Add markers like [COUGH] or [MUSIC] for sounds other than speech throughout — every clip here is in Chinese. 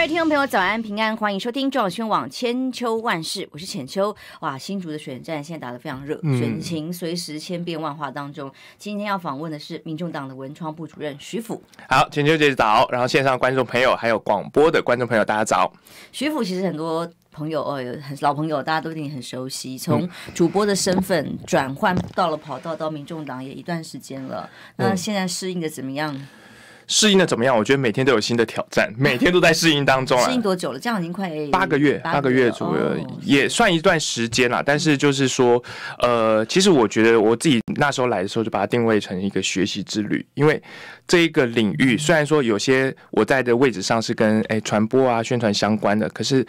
各位听众朋友，早安平安，欢迎收听中央网千秋万事，我是浅秋。哇，新竹的选战现在打得非常热，选情随时千变万化当中。今天要访问的是民众党的文创部主任徐府。好，浅秋姐早，然后线上观众朋友还有广播的观众朋友，大家早。徐府其实很多朋友哦，很老朋友，大家都一定很熟悉。从主播的身份转换到了跑道，到民众党也一段时间了，那现在适应的怎么样？适应的怎么样？我觉得每天都有新的挑战，[LAUGHS] 每天都在适应当中啊。适应多久了？这样已经快八个月，八个月左右，也算一段时间了。但是就是说，呃，其实我觉得我自己那时候来的时候就把它定位成一个学习之旅，因为这一个领域虽然说有些我在的位置上是跟哎传播啊、宣传相关的，可是。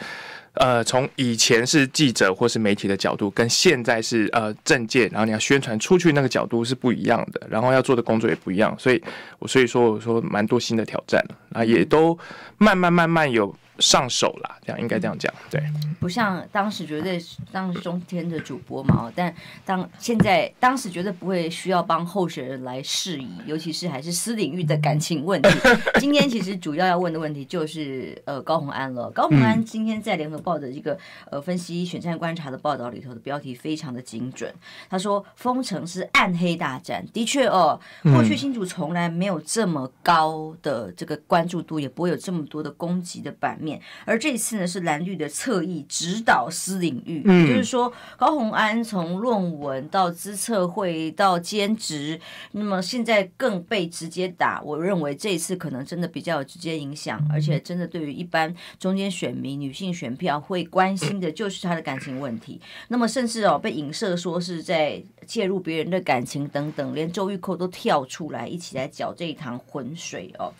呃，从以前是记者或是媒体的角度，跟现在是呃政界，然后你要宣传出去那个角度是不一样的，然后要做的工作也不一样，所以，我所以说我说蛮多新的挑战，啊，也都慢慢慢慢有。上手啦，这样应该这样讲，对，不像当时绝对当中天的主播嘛，但当现在当时绝对不会需要帮候选人来示意，尤其是还是私领域的感情问题。[LAUGHS] 今天其实主要要问的问题就是呃高红安了。高红安今天在联合报的一个呃分析选战观察的报道里头的标题非常的精准，他说封城是暗黑大战，的确哦，过去新主从来没有这么高的这个关注度，也不会有这么多的攻击的版面。而这次呢，是蓝绿的侧翼指导私领域，就是说高虹安从论文到资策会到兼职，那么现在更被直接打，我认为这一次可能真的比较有直接影响，而且真的对于一般中间选民、女性选票会关心的就是他的感情问题。那么甚至哦，被影射说是在介入别人的感情等等，连周玉蔻都跳出来一起来搅这一堂浑水哦。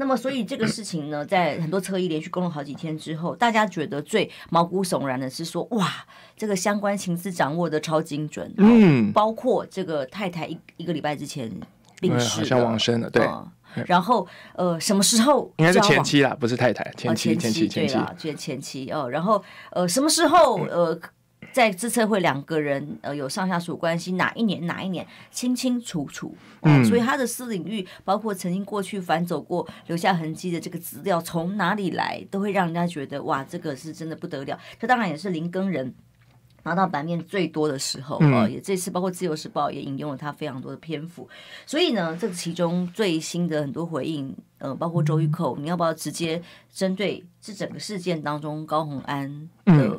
那么，所以这个事情呢，在很多测验连续攻了好几天之后，大家觉得最毛骨悚然的是说，哇，这个相关情事掌握的超精准，嗯，包括这个太太一一个礼拜之前病逝，好像往生了，对。然后，呃，什么时候？应该是前妻啦，不是太太，前妻，前妻，对啊，前前妻哦。然后，呃，什么时候，呃？在自测会两个人，呃，有上下属关系，哪一年哪一年清清楚楚，嗯，所以他的私领域，包括曾经过去反走过留下痕迹的这个资料，从哪里来，都会让人家觉得哇，这个是真的不得了。这当然也是林更人拿到版面最多的时候，呃，也这次包括自由时报也引用了他非常多的篇幅，所以呢，这其中最新的很多回应，呃，包括周玉蔻，你要不要直接针对这整个事件当中高红安的？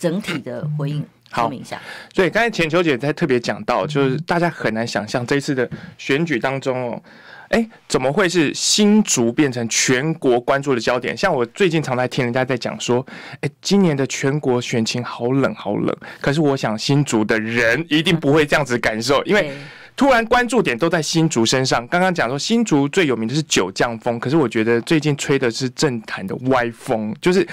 整体的回应说明一下。以刚才钱秋姐在特别讲到，就是大家很难想象这一次的选举当中哦，哎，怎么会是新竹变成全国关注的焦点？像我最近常在听人家在讲说，哎，今年的全国选情好冷好冷。可是我想新竹的人一定不会这样子感受，因为突然关注点都在新竹身上。刚刚讲说新竹最有名的是九降风，可是我觉得最近吹的是政坛的歪风，就是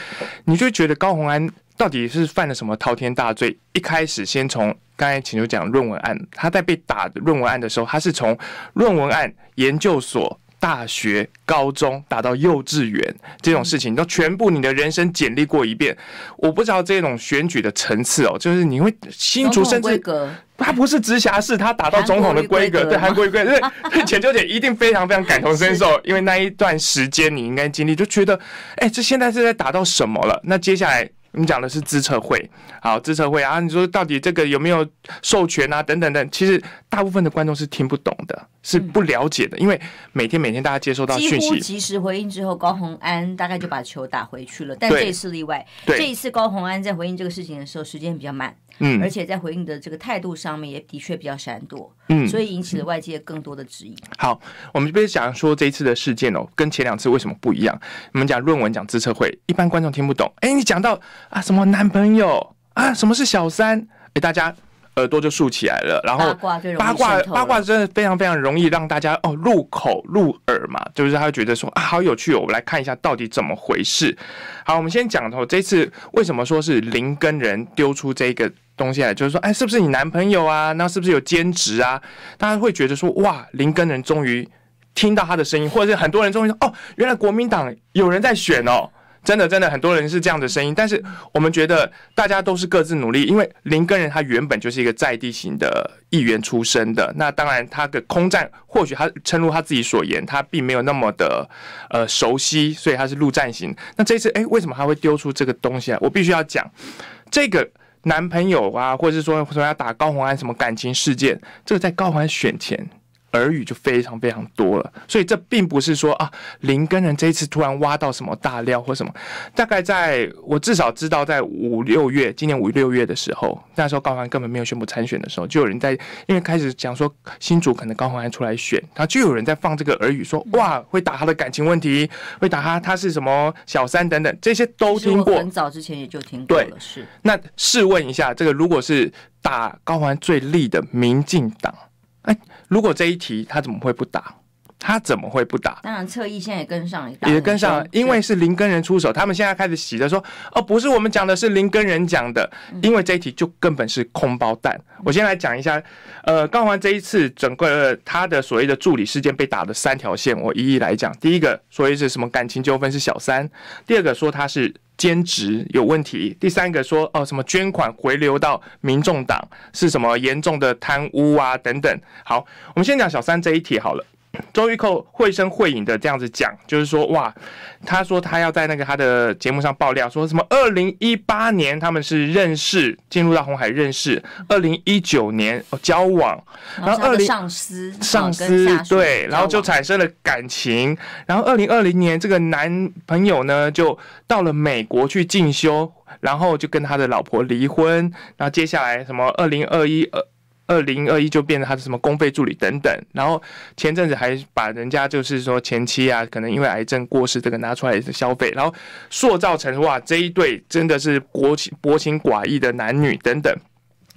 你就觉得高红安。到底是犯了什么滔天大罪？一开始先从刚才请秋讲论文案，他在被打的论文案的时候，他是从论文案、研究所、大学、高中打到幼稚园这种事情，都全部你的人生简历过一遍。我不知道这种选举的层次哦，就是你会新竹甚至他不是直辖市，他打到总统的规格，对，韩国规贵对浅秋姐一定非常非常感同身受，[LAUGHS] 因为那一段时间你应该经历，就觉得哎，这现在是在打到什么了？那接下来。你讲的是自策会，好，自策会啊，你说到底这个有没有授权啊？等等等，其实大部分的观众是听不懂的。是不了解的，因为每天每天大家接收到讯息，及时回应之后，高洪安大概就把球打回去了。但这一次例外，这一次高洪安在回应这个事情的时候，时间比较慢，嗯，而且在回应的这个态度上面也的确比较闪躲，嗯，所以引起了外界更多的质疑。好，我们这边讲说这一次的事件哦，跟前两次为什么不一样？我们讲论文，讲自测会，一般观众听不懂。哎，你讲到啊，什么男朋友啊，什么是小三？哎，大家。耳朵就竖起来了，然后八卦八卦真的非常非常容易让大家哦入口入耳嘛，就是他会觉得说啊好有趣，哦，我们来看一下到底怎么回事。好，我们先讲头这次为什么说是林根人丢出这个东西来，就是说哎是不是你男朋友啊？那是不是有兼职啊？大家会觉得说哇林根人终于听到他的声音，或者是很多人终于说哦原来国民党有人在选哦。真的，真的，很多人是这样的声音，但是我们觉得大家都是各自努力，因为林根人他原本就是一个在地型的议员出身的，那当然他的空战或许他称如他自己所言，他并没有那么的呃熟悉，所以他是陆战型。那这次哎，为什么他会丢出这个东西啊？我必须要讲这个男朋友啊，或者是说要打高红安什么感情事件，这个在高宏安选前。耳语就非常非常多了，所以这并不是说啊，林跟人这一次突然挖到什么大料或什么。大概在我至少知道，在五六月，今年五六月的时候，那时候高环根本没有宣布参选的时候，就有人在因为开始讲说新主可能高环安出来选，他就有人在放这个耳语，说哇会打他的感情问题，会打他他是什么小三等等，这些都听过，很早之前也就听过。对，是。那试问一下，这个如果是打高环最利的民进党？如果这一题他怎么会不打？他怎么会不打？当然侧翼现在也跟上也跟上，因为是林根人出手，他们现在开始洗着说，哦，不是我们讲的是林根人讲的，因为这一题就根本是空包弹。我先来讲一下，呃，刚完这一次整个他的所谓的助理事件被打的三条线，我一一来讲。第一个所谓是什么感情纠纷是小三，第二个说他是。兼职有问题。第三个说，哦，什么捐款回流到民众党，是什么严重的贪污啊？等等。好，我们先讲小三这一题好了。周玉蔻绘声绘影的这样子讲，就是说哇，他说他要在那个他的节目上爆料，说什么二零一八年他们是认识，进入到红海认识，二零一九年哦交往，然后二零上司上司对，然后就产生了感情，然后二零二零年这个男朋友呢就到了美国去进修，然后就跟他的老婆离婚，然后接下来什么二零二一二。二零二一就变成他的什么公费助理等等，然后前阵子还把人家就是说前妻啊，可能因为癌症过世这个拿出来消费，然后塑造成哇这一对真的是薄情薄情寡义的男女等等。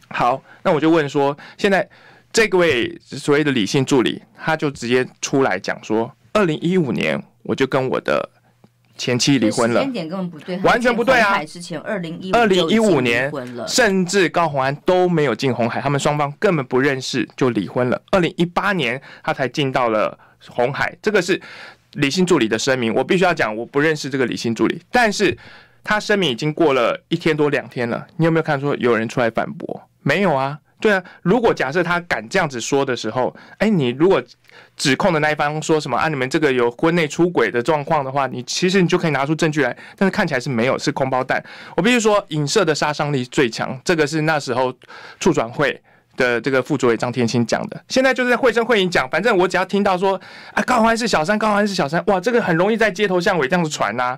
好，那我就问说，现在这位所谓的理性助理，他就直接出来讲说，二零一五年我就跟我的。前妻离婚了，完全不对啊！之前二零一五年一五年，甚至高红安都没有进红海，他们双方根本不认识就离婚了。二零一八年他才进到了红海，这个是李姓助理的声明。我必须要讲，我不认识这个李姓助理，但是他声明已经过了一天多两天了，你有没有看出有人出来反驳？没有啊。对啊，如果假设他敢这样子说的时候，哎，你如果指控的那一方说什么啊，你们这个有婚内出轨的状况的话，你其实你就可以拿出证据来，但是看起来是没有，是空包弹。我必须说，影射的杀伤力最强，这个是那时候处转会。的这个副主委张天钦讲的，现在就是在会声会影讲，反正我只要听到说啊，高欢是小三，高欢是小三，哇，这个很容易在街头巷尾这样子传呐。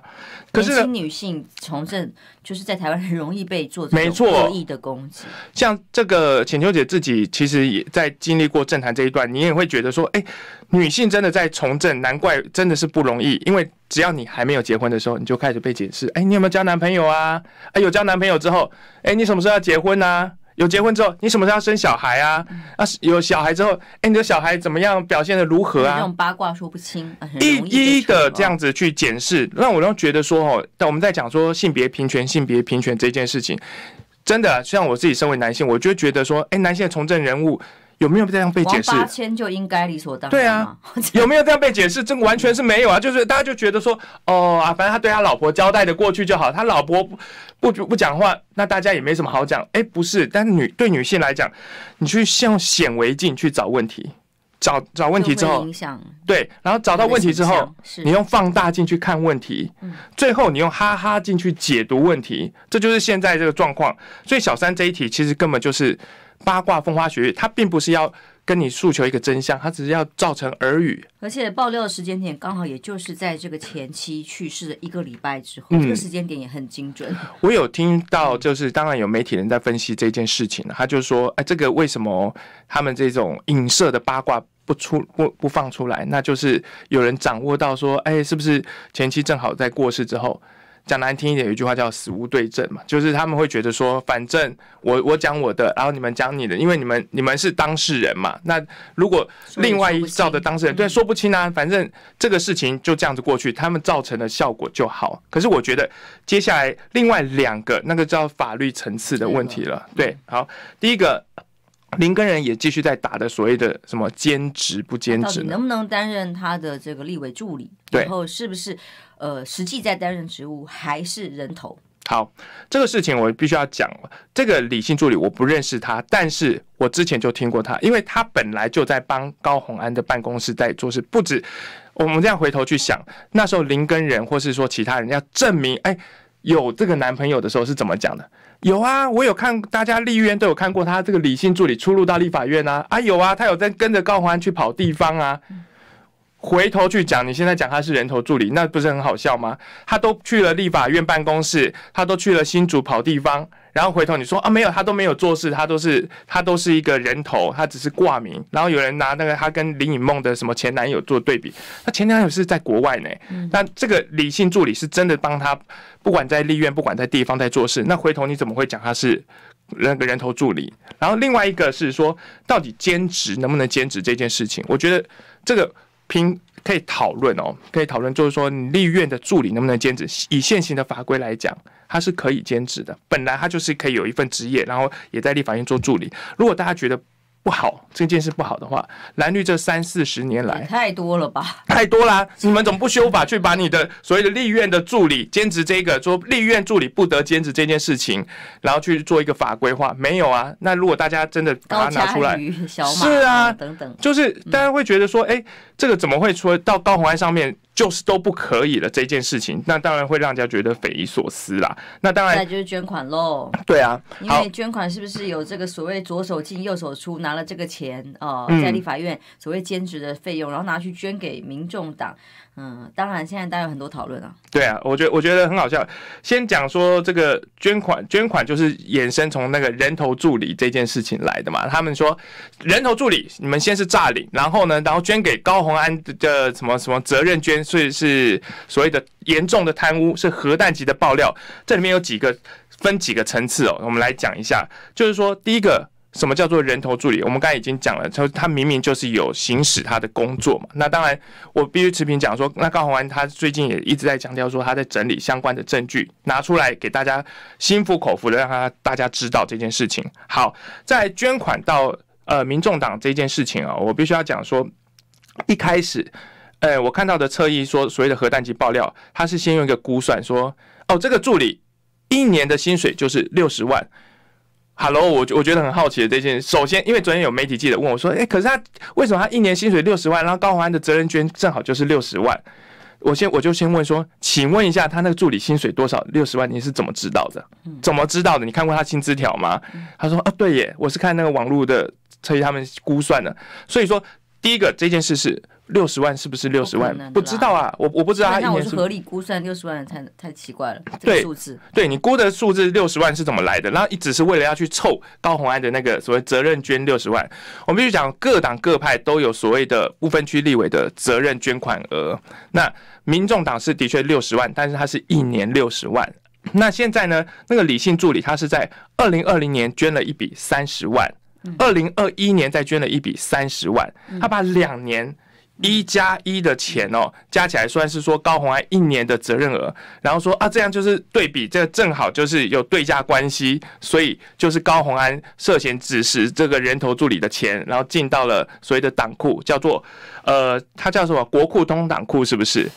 可是女性从政，就是在台湾很容易被做没错恶意的攻击。像这个浅秋姐自己其实也在经历过政坛这一段，你也会觉得说，哎，女性真的在从政，难怪真的是不容易，因为只要你还没有结婚的时候，你就开始被解释，哎，你有没有交男朋友啊？哎，有交男朋友之后，哎，你什么时候要结婚啊？有结婚之后，你什么时候要生小孩啊？啊，有小孩之后，哎，你的小孩怎么样表现的如何啊？那种八卦说不清，一一的这样子去解释，让我都觉得说，哦，但我们在讲说性别平权、性别平权这件事情，真的，像我自己身为男性，我就觉得说，哎，男性从政人物。有没有这样被解释？八千就应该理所当然。对啊，[LAUGHS] 有没有这样被解释？这完全是没有啊！就是大家就觉得说，哦啊，反正他对他老婆交代的过去就好，他老婆不不不讲话，那大家也没什么好讲。哎，不是，但女对女性来讲，你去用显微镜去找问题，找找问题之后，影响对，然后找到问题之后，你用放大镜去看问题，最后你用哈哈镜去解读问题，这就是现在这个状况。所以小三这一题其实根本就是。八卦风花雪月，他并不是要跟你诉求一个真相，他只是要造成耳语。而且爆料的时间点刚好也就是在这个前妻去世的一个礼拜之后，这个时间点也很精准。我有听到，就是当然有媒体人在分析这件事情了，他就说：“哎，这个为什么他们这种影射的八卦不出不不放出来？那就是有人掌握到说，哎，是不是前妻正好在过世之后？”讲难听一点有一句话叫“死无对证”嘛，就是他们会觉得说，反正我我讲我的，然后你们讲你的，因为你们你们是当事人嘛。那如果另外一照的当事人对说不清啊，反正这个事情就这样子过去，他们造成的效果就好。可是我觉得接下来另外两个那个叫法律层次的问题了。对，好，第一个林根人也继续在打的所谓的什么兼职不兼职，能不能担任他的这个立委助理，对，然后是不是？呃，实际在担任职务还是人头？好，这个事情我必须要讲了。这个李姓助理我不认识他，但是我之前就听过他，因为他本来就在帮高宏安的办公室在做事。不止，我们这样回头去想，那时候林跟人，或是说其他人要证明，哎，有这个男朋友的时候是怎么讲的？有啊，我有看，大家立院都有看过他这个李姓助理出入到立法院啊，啊，有啊，他有在跟着高宏安去跑地方啊。回头去讲，你现在讲他是人头助理，那不是很好笑吗？他都去了立法院办公室，他都去了新竹跑地方，然后回头你说啊，没有，他都没有做事，他都是他都是一个人头，他只是挂名。然后有人拿那个他跟林颖梦的什么前男友做对比，他前男友是在国外呢。那这个李姓助理是真的帮他，不管在立院，不管在地方在做事。那回头你怎么会讲他是那个人头助理？然后另外一个是说，到底兼职能不能兼职这件事情，我觉得这个。可以讨论哦，可以讨论，就是说，你立院的助理能不能兼职？以现行的法规来讲，他是可以兼职的。本来他就是可以有一份职业，然后也在立法院做助理。如果大家觉得，不好，这件事不好的话，蓝绿这三四十年来太多了吧，太多啦！你们怎么不修法去把你的所谓的立院的助理兼职这个说立院助理不得兼职这件事情，然后去做一个法规化？没有啊？那如果大家真的把它拿出来，[LAUGHS] 是啊，等等，就是大家会觉得说，哎，这个怎么会说到高红安上面？就是都不可以了这件事情，那当然会让人家觉得匪夷所思啦。那当然就是捐款喽。对啊，因为捐款是不是有这个所谓左手进右手出，拿了这个钱哦，在立法院所谓兼职的费用，然后拿去捐给民众党。嗯，当然，现在大家有很多讨论啊。对啊，我觉我觉得很好笑。先讲说这个捐款，捐款就是衍生从那个人头助理这件事情来的嘛。他们说人头助理，你们先是诈领，然后呢，然后捐给高宏安的什么什么责任捐，所以是所谓的严重的贪污，是核弹级的爆料。这里面有几个分几个层次哦，我们来讲一下，就是说第一个。什么叫做人头助理？我们刚才已经讲了，他他明明就是有行使他的工作嘛。那当然，我必须持平讲说，那高宏安他最近也一直在强调说，他在整理相关的证据，拿出来给大家心服口服的，让他大家知道这件事情。好，在捐款到呃民众党这件事情啊，我必须要讲说，一开始，哎，我看到的侧翼说所谓的核弹级爆料，他是先用一个估算说，哦，这个助理一年的薪水就是六十万。Hello，我我觉得很好奇的这件，首先因为昨天有媒体记者问我说，哎，可是他为什么他一年薪水六十万，然后高洪安的责任捐正好就是六十万？我先我就先问说，请问一下他那个助理薪水多少？六十万你是怎么知道的？怎么知道的？你看过他薪资条吗？他说啊，对耶，我是看那个网络的，所以他们估算的。所以说第一个这件事是。六十万是不是六十万？不知道啊，我我不知道他。那我是合理估算六十万，太太奇怪了，这个数字。对你估的数字六十万是怎么来的？然后一直是为了要去凑高红安的那个所谓责任捐六十万。我们就讲，各党各派都有所谓的不分区立委的责任捐款额。那民众党是的确六十万，但是它是一年六十万。那现在呢？那个李姓助理他是在二零二零年捐了一笔三十万，二零二一年再捐了一笔三十万，他把两年。一加一的钱哦，加起来算是说高红安一年的责任额。然后说啊，这样就是对比，这正好就是有对价关系，所以就是高红安涉嫌指使这个人头助理的钱，然后进到了所谓的党库，叫做呃，他叫什么国库通党库，是不是？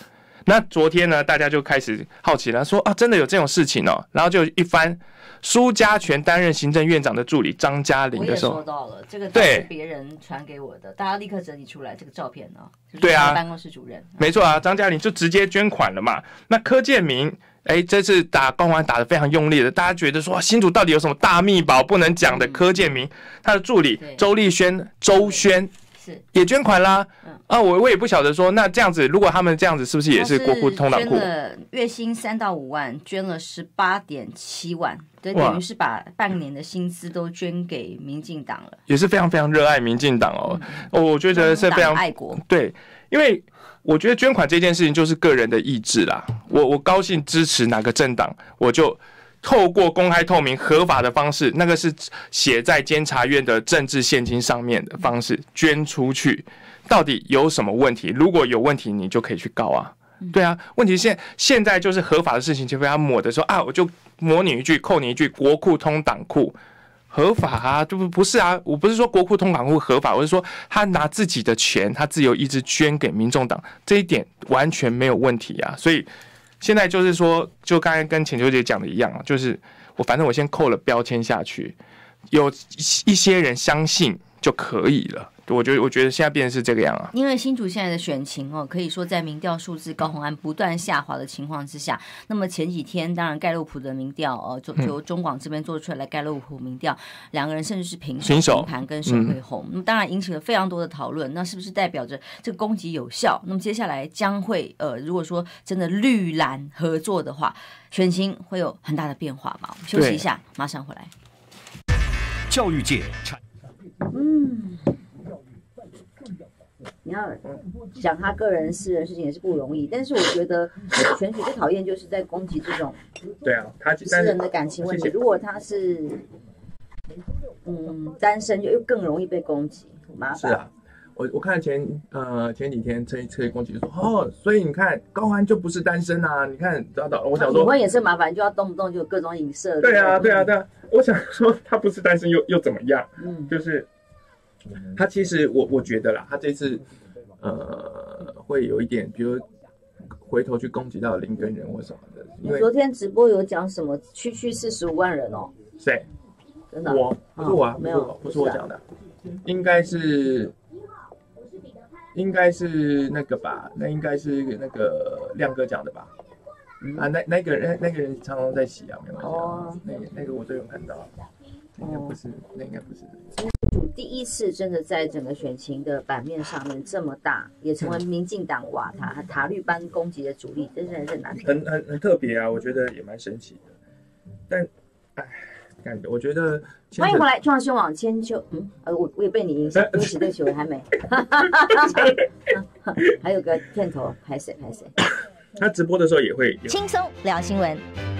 那昨天呢，大家就开始好奇了，说啊，真的有这种事情哦。然后就一翻，苏家全担任行政院长的助理张嘉玲的时候，说到了这个，对，别人传给我的，大家立刻整理出来这个照片呢。对啊，办公室主任。没错啊，张嘉玲就直接捐款了嘛。那柯建明。哎，这次打光环打得非常用力的，大家觉得说新主到底有什么大秘宝不能讲的？柯建明他的助理周立轩周轩是也捐款啦。啊，我我也不晓得说，那这样子，如果他们这样子，是不是也是国库通道？捐月薪三到五万，捐了十八点七万，等于是把半年的薪资都捐给民进党了。也是非常非常热爱民进党哦，我觉得是非常爱国。对，因为我觉得捐款这件事情就是个人的意志啦。我我高兴支持哪个政党，我就透过公开透明合法的方式，那个是写在监察院的政治现金上面的方式捐出去。到底有什么问题？如果有问题，你就可以去告啊，对啊。问题现现在就是合法的事情就被他抹的说啊，我就抹你一句，扣你一句，国库通党库合法啊？就不不是啊，我不是说国库通党库合法，我是说他拿自己的钱，他自由意志捐给民众党，这一点完全没有问题呀。所以现在就是说，就刚才跟钱秋姐讲的一样啊，就是我反正我先扣了标签下去，有一些人相信就可以了。我觉得，我觉得现在变成是这个样了。因为新竹现在的选情哦，可以说在民调数字高红安不断下滑的情况之下，那么前几天当然盖洛普的民调，呃，就就中广这边做出来盖洛普民调，两个人甚至是平平盘跟沈惠红，那么当然引起了非常多的讨论。那是不是代表着这个攻击有效？那么接下来将会呃，如果说真的绿蓝合作的话，选情会有很大的变化吗？休息一下，马上回来。教育界，嗯。你要讲他个人私人事情也是不容易，但是我觉得全体最讨厌就是在攻击这种对啊，他私人的感情问题。如果他是嗯单身，就又更容易被攻击，麻烦。是啊，我我看前呃前几天车车可攻击就说哦，所以你看高安就不是单身呐，你看，我想说，结婚也是麻烦，就要动不动就各种影射。对啊，对啊，对啊，我想说他不是单身又又怎么样？嗯，就是。他其实我我觉得啦，他这次，呃，会有一点，比如回头去攻击到林根人或什么的。昨天直播有讲什么区区四十五万人哦？谁？真的？我不是我，没有，不是我讲的，应该是。应该是那个吧？那应该是那个亮哥讲的吧？啊，那那个人那个人常常在洗啊，没关系。讲，那那个我都有看到。应该不是，那应该不是。第一次真的在整个选情的版面上面这么大，也成为民进党瓦塔塔绿班攻击的主力，真的是很难。很很很特别啊，我觉得也蛮神奇的。但，哎，感觉我觉得欢迎回来，壮兄网千秋。嗯，呃，我我也被你影响。恭喜对局还没，哈哈哈哈哈。还有个片头拍谁拍谁。他直播的时候也会轻松聊新闻。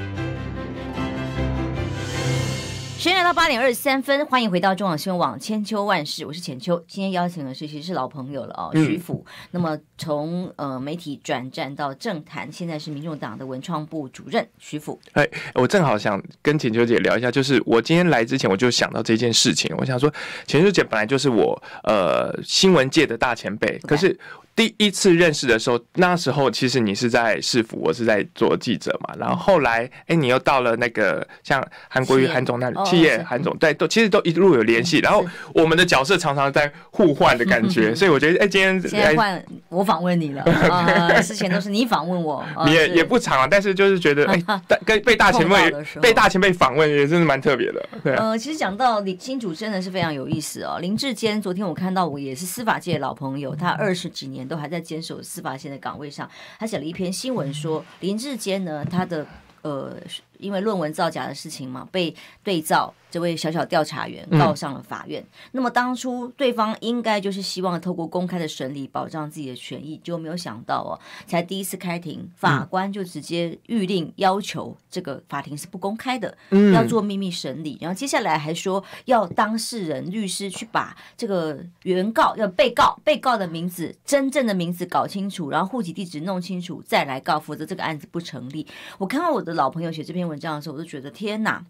现在到八点二十三分，欢迎回到中广新闻网《千秋万世》，我是浅秋。今天邀请的是，其实是老朋友了哦，徐府。那么从呃媒体转战到政坛，现在是民众党的文创部主任徐府。哎，我正好想跟浅秋姐聊一下，就是我今天来之前，我就想到这件事情，我想说，浅秋姐本来就是我呃新闻界的大前辈，可是。第一次认识的时候，那时候其实你是在市府，我是在做记者嘛。然后后来，哎，你又到了那个像韩国瑜韩总那里，企业韩总，对，都其实都一路有联系。然后我们的角色常常在互换的感觉，[LAUGHS] 所以我觉得，哎，今天今换我访问你了，[LAUGHS] 之前都是你访问我，也也不长啊。但是就是觉得，哎，[LAUGHS] 跟被大前辈被大前辈访问也真是蛮特别的。呃，其实讲到林新主真的是非常有意思哦。林志坚，昨天我看到我也是司法界的老朋友，他二十几年。都还在坚守司法线的岗位上。他写了一篇新闻，说林志坚呢，他的呃。因为论文造假的事情嘛，被对照这位小小调查员告上了法院。那么当初对方应该就是希望透过公开的审理保障自己的权益，就没有想到哦，才第一次开庭，法官就直接预令要求这个法庭是不公开的，要做秘密审理。然后接下来还说要当事人律师去把这个原告要被告被告的名字真正的名字搞清楚，然后户籍地址弄清楚再来告，否则这个案子不成立。我看到我的老朋友写这篇。文章的时候，我就觉得天哪！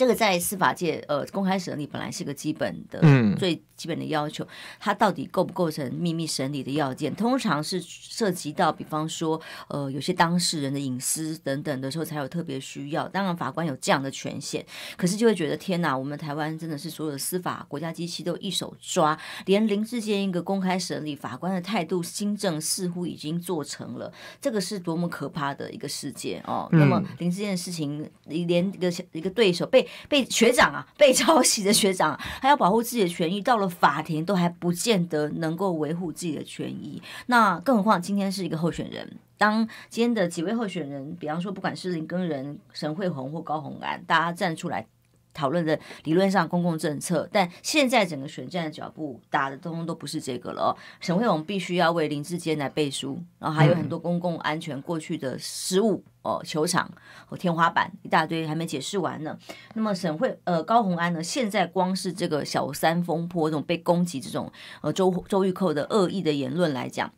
这个在司法界，呃，公开审理本来是个基本的、最基本的要求。它到底构不构成秘密审理的要件？通常是涉及到，比方说，呃，有些当事人的隐私等等的时候，才有特别需要。当然，法官有这样的权限，可是就会觉得天哪，我们台湾真的是所有的司法国家机器都一手抓，连林志健一个公开审理，法官的态度，新政似乎已经做成了。这个是多么可怕的一个事件哦！那么，林志健的事情，连一个一个对手被。被学长啊，被抄袭的学长，还要保护自己的权益，到了法庭都还不见得能够维护自己的权益，那更何况今天是一个候选人。当今天的几位候选人，比方说不管是林根仁、沈慧红或高红安，大家站出来。讨论的理论上公共政策，但现在整个选战的脚步打的通通都不是这个了。沈慧宏必须要为林志坚来背书，然后还有很多公共安全过去的失误哦，球场哦，天花板一大堆还没解释完呢。那么沈慧呃高红安呢，现在光是这个小三风波这种被攻击这种呃周周玉蔻的恶意的言论来讲，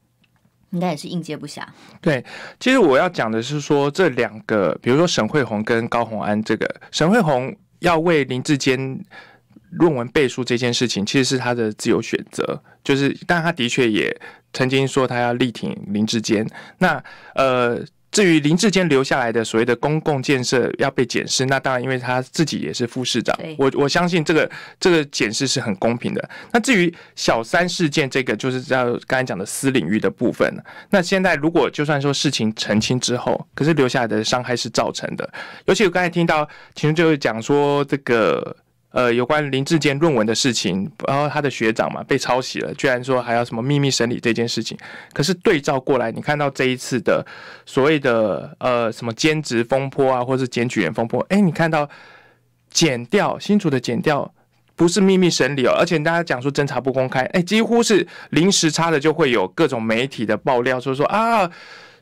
应该也是应接不暇。对，其实我要讲的是说这两个，比如说沈慧红跟高红安这个沈慧红要为林志坚论文背书这件事情，其实是他的自由选择。就是，但他的确也曾经说他要力挺林志坚。那呃。至于林志坚留下来的所谓的公共建设要被检视，那当然，因为他自己也是副市长，我我相信这个这个检视是很公平的。那至于小三事件，这个就是要刚才讲的私领域的部分。那现在如果就算说事情澄清之后，可是留下的伤害是造成的，尤其我刚才听到其实就讲说这个。呃，有关林志坚论文的事情，然后他的学长嘛被抄袭了，居然说还要什么秘密审理这件事情。可是对照过来，你看到这一次的所谓的呃什么兼职风波啊，或是检举人风波，哎，你看到剪掉、清楚的剪掉，不是秘密审理哦，而且大家讲说侦查不公开，哎，几乎是临时差的就会有各种媒体的爆料，说说啊。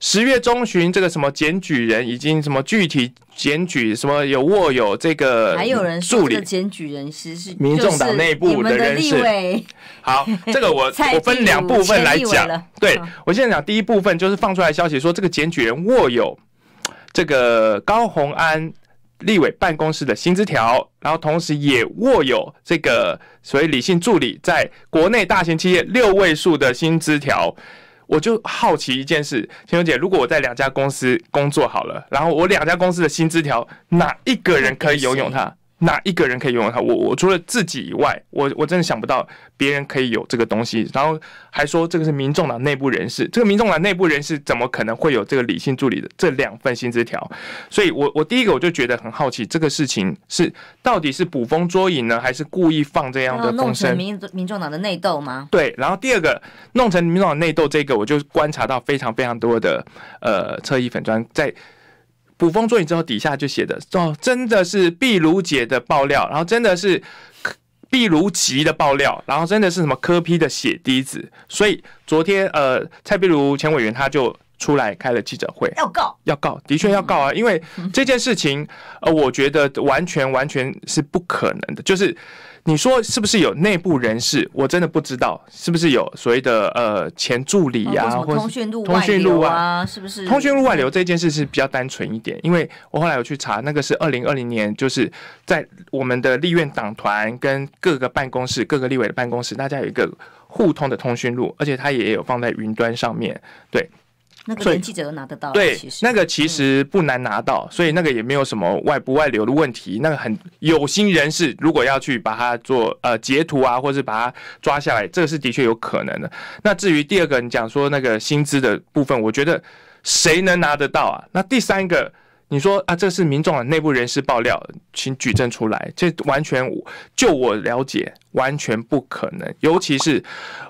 十月中旬，这个什么检举人已经什么具体检举什么有握有这个还有人助理检举人其实是民众党内部的人士。好，这个我 [LAUGHS] 我分两部分来讲。对我现在讲第一部分就是放出来消息说这个检举人握有这个高鸿安立委办公室的薪资条，然后同时也握有这个所谓理性助理在国内大型企业六位数的薪资条。我就好奇一件事，清青姐，如果我在两家公司工作好了，然后我两家公司的薪资条，哪一个人可以拥有它？哪一个人可以拥有它？我我除了自己以外，我我真的想不到别人可以有这个东西。然后还说这个是民众党内部人士，这个民众党内部人士怎么可能会有这个理性助理的这两份薪资条？所以，我我第一个我就觉得很好奇，这个事情是到底是捕风捉影呢，还是故意放这样的风声？民民众党的内斗吗？对。然后第二个弄成民众党内斗，这个我就观察到非常非常多的呃侧翼粉砖在。捕风捉影之后，底下就写的，哦，真的是碧如姐的爆料，然后真的是碧如吉的爆料，然后真的是什么科批的血滴子，所以昨天呃，蔡碧如前委员他就出来开了记者会，要告，要告，的确要告啊，因为这件事情，呃，我觉得完全完全是不可能的，就是。你说是不是有内部人士？我真的不知道是不是有所谓的呃前助理啊，或通讯录外流啊？是不是通讯录外流这件事是比较单纯一点？因为我后来有去查，那个是二零二零年，就是在我们的立院党团跟各个办公室、各个立委的办公室，大家有一个互通的通讯录，而且它也有放在云端上面对。那个连记者都拿得到，对，那个其实不难拿到，所以那个也没有什么外不外流的问题。那个很有心人士如果要去把它做呃截图啊，或是把它抓下来，这个是的确有可能的。那至于第二个，你讲说那个薪资的部分，我觉得谁能拿得到啊？那第三个。你说啊，这是民众的内部人士爆料，请举证出来。这完全就我了解，完全不可能。尤其是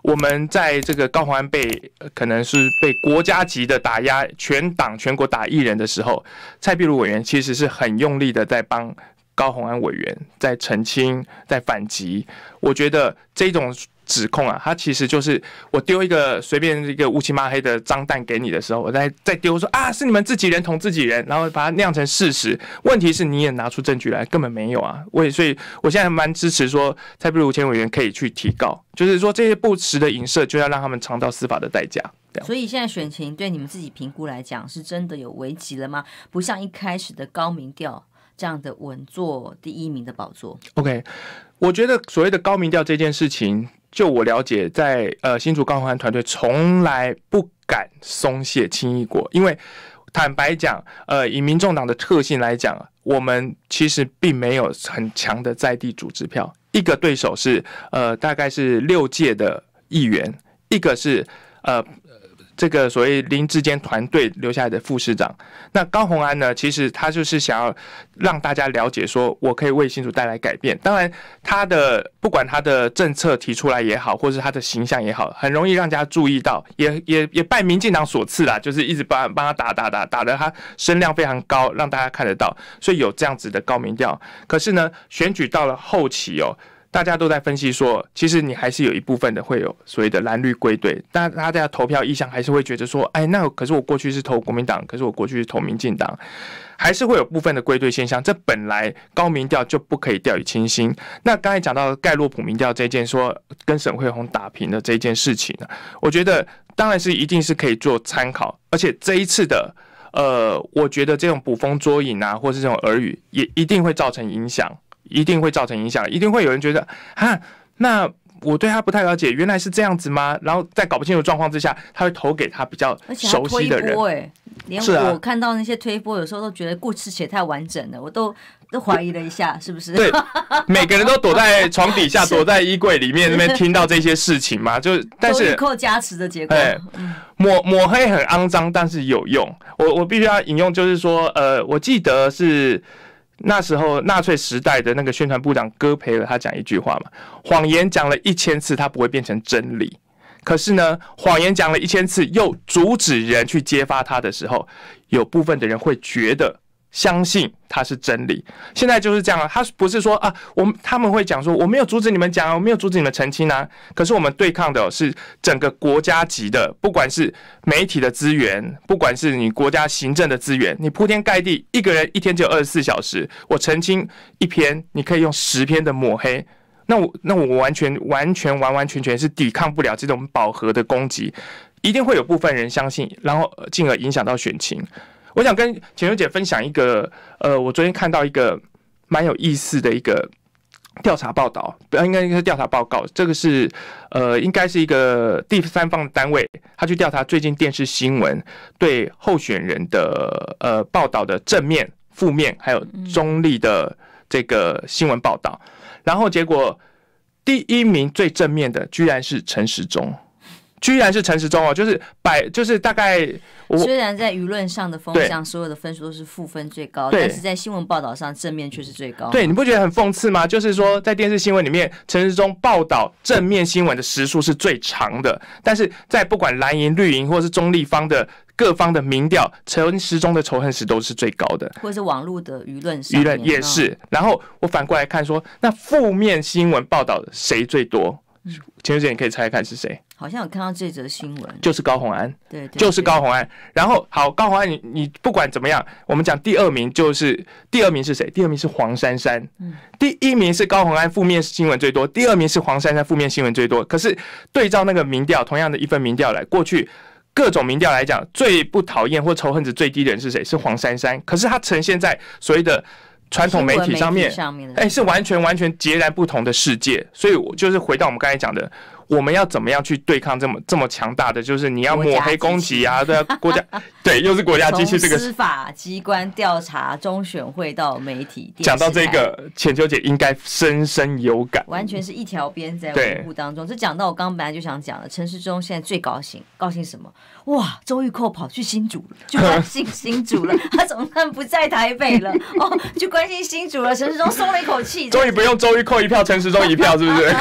我们在这个高宏安被可能是被国家级的打压，全党全国打艺人的时候，蔡碧如委员其实是很用力的在帮高宏安委员在澄清，在反击。我觉得这种。指控啊，他其实就是我丢一个随便一个乌漆抹黑的脏弹给你的时候，我再再丢说啊，是你们自己人捅自己人，然后把它酿成事实。问题是你也拿出证据来，根本没有啊。我也所以，我现在蛮支持说蔡壁如前委员可以去提告，就是说这些不实的影射就要让他们尝到司法的代价。所以现在选情对你们自己评估来讲是真的有危机了吗？不像一开始的高民调这样的稳坐第一名的宝座。OK，我觉得所谓的高民调这件事情。就我了解，在呃新竹高鸿团队从来不敢松懈、轻易过，因为坦白讲，呃以民众党的特性来讲，我们其实并没有很强的在地组织票。一个对手是呃大概是六届的议员，一个是呃。这个所谓林志坚团队留下来的副市长，那高虹安呢？其实他就是想要让大家了解，说我可以为新竹带来改变。当然，他的不管他的政策提出来也好，或是他的形象也好，很容易让大家注意到，也也也拜民进党所赐啦，就是一直帮帮他打打打，打的，他声量非常高，让大家看得到。所以有这样子的高民调。可是呢，选举到了后期哦。大家都在分析说，其实你还是有一部分的会有所谓的蓝绿归队，但大家投票意向还是会觉得说，哎，那可是我过去是投国民党，可是我过去是投民进党，还是会有部分的归队现象。这本来高民调就不可以掉以轻心。那刚才讲到盖洛普民调这件说跟沈慧红打平的这一件事情呢，我觉得当然是一定是可以做参考，而且这一次的呃，我觉得这种捕风捉影啊，或是这种耳语，也一定会造成影响。一定会造成影响，一定会有人觉得，哈，那我对他不太了解，原来是这样子吗？然后在搞不清楚状况之下，他会投给他比较熟悉的人。哎，连我看到那些推波，有时候都觉得故事写太完整了，我都都怀疑了一下，[LAUGHS] 是不是？对，每个人都躲在床底下，[LAUGHS] 躲在衣柜里面那边听到这些事情嘛？就但是扣加持的结果，抹抹黑很肮脏，但是有用。我我必须要引用，就是说，呃，我记得是。那时候纳粹时代的那个宣传部长戈培了，他讲一句话嘛：谎言讲了一千次，他不会变成真理。可是呢，谎言讲了一千次，又阻止人去揭发他的时候，有部分的人会觉得。相信它是真理，现在就是这样啊！他不是说啊，我们他们会讲说我没有阻止你们讲，我没有阻止你们澄清啊。可是我们对抗的是整个国家级的，不管是媒体的资源，不管是你国家行政的资源，你铺天盖地，一个人一天只有二十四小时，我澄清一篇，你可以用十篇的抹黑，那我那我完全完全完完全全是抵抗不了这种饱和的攻击，一定会有部分人相信，然后进而影响到选情。我想跟秦秋姐分享一个，呃，我昨天看到一个蛮有意思的一个调查报道，不要应该应该是调查报告。这个是呃，应该是一个第三方单位，他去调查最近电视新闻对候选人的呃报道的正面、负面，还有中立的这个新闻报道。然后结果第一名最正面的，居然是陈时中。居然是陈时中哦，就是百就是大概。虽然在舆论上的风向，所有的分数都是负分最高，但是在新闻报道上正面却是最高。对，你不觉得很讽刺吗？就是说，在电视新闻里面，陈时中报道正面新闻的时数是最长的，但是在不管蓝营、绿营或是中立方的各方的民调，陈时中的仇恨值都是最高的，或者是网络的舆论，舆论也是。然后我反过来看说，那负面新闻报道的谁最多？秦小姐，你可以猜一看是谁？好像有看到这则新闻，就是高红安，对，就是高红安。然后，好，高红安，你你不管怎么样，我们讲第二名就是第二名是谁？第二名是黄珊珊，嗯，第一名是高红安，负面新闻最多；第二名是黄珊珊，负面新闻最多。可是对照那个民调，同样的一份民调来，过去各种民调来讲，最不讨厌或仇恨值最低的人是谁？是黄珊珊。可是他呈现在所谓的。传统媒体上面，哎，是完全完全截然不同的世界，所以，我就是回到我们刚才讲的。我们要怎么样去对抗这么这么强大的？就是你要抹黑攻击啊，对国家，[LAUGHS] 对又是国家机器这个司法机关调查中选会到媒体，讲到这个浅秋姐应该深深有感，完全是一条边在维护当中。这讲到我刚刚本来就想讲的，陈时中现在最高兴，高兴什么？哇，周玉蔻跑去新竹了，就 [LAUGHS] 关心新竹了，[LAUGHS] 他总算不在台北了哦，就关心新竹了。陈时中松了一口气，终于不用周玉蔻一票，陈时中一票是不是？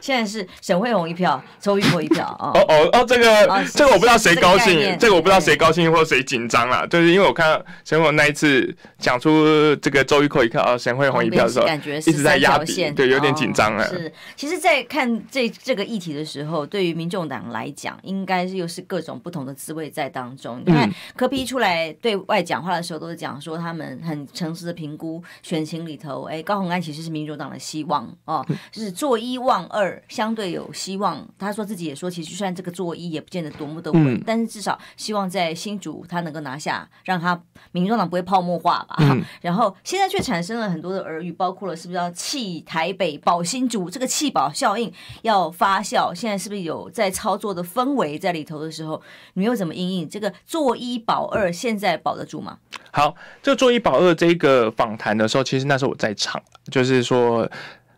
现在是沈慧虹。一票，周玉蔻一票哦哦哦，这个这个我不知道谁高兴，这个我不知道谁高兴或谁紧张啦。就是因为我看沈文那一次讲出这个周玉蔻一票，啊，沈慧红一票的时候，感一直在压线，对，有点紧张啊。是，其实，在看这这个议题的时候，对于民众党来讲，应该是又是各种不同的滋味在当中。你看柯批出来对外讲话的时候，都是讲说他们很诚实的评估选情里头，哎，高红安其实是民主党的希望哦，就是做一望二，相对有希。希望他说自己也说，其实就算这个作揖也不见得多么的稳，但是至少希望在新竹他能够拿下，让他民众党不会泡沫化吧。[LAUGHS] 然后现在却产生了很多的耳语，包括了是不是要弃台北保新竹，这个弃保效应要发酵，现在是不是有在操作的氛围在里头的时候，你又怎么应应这个坐一保二现在保得住吗？好，这个坐一保二这个访谈的时候，其实那时候我在场，就是说。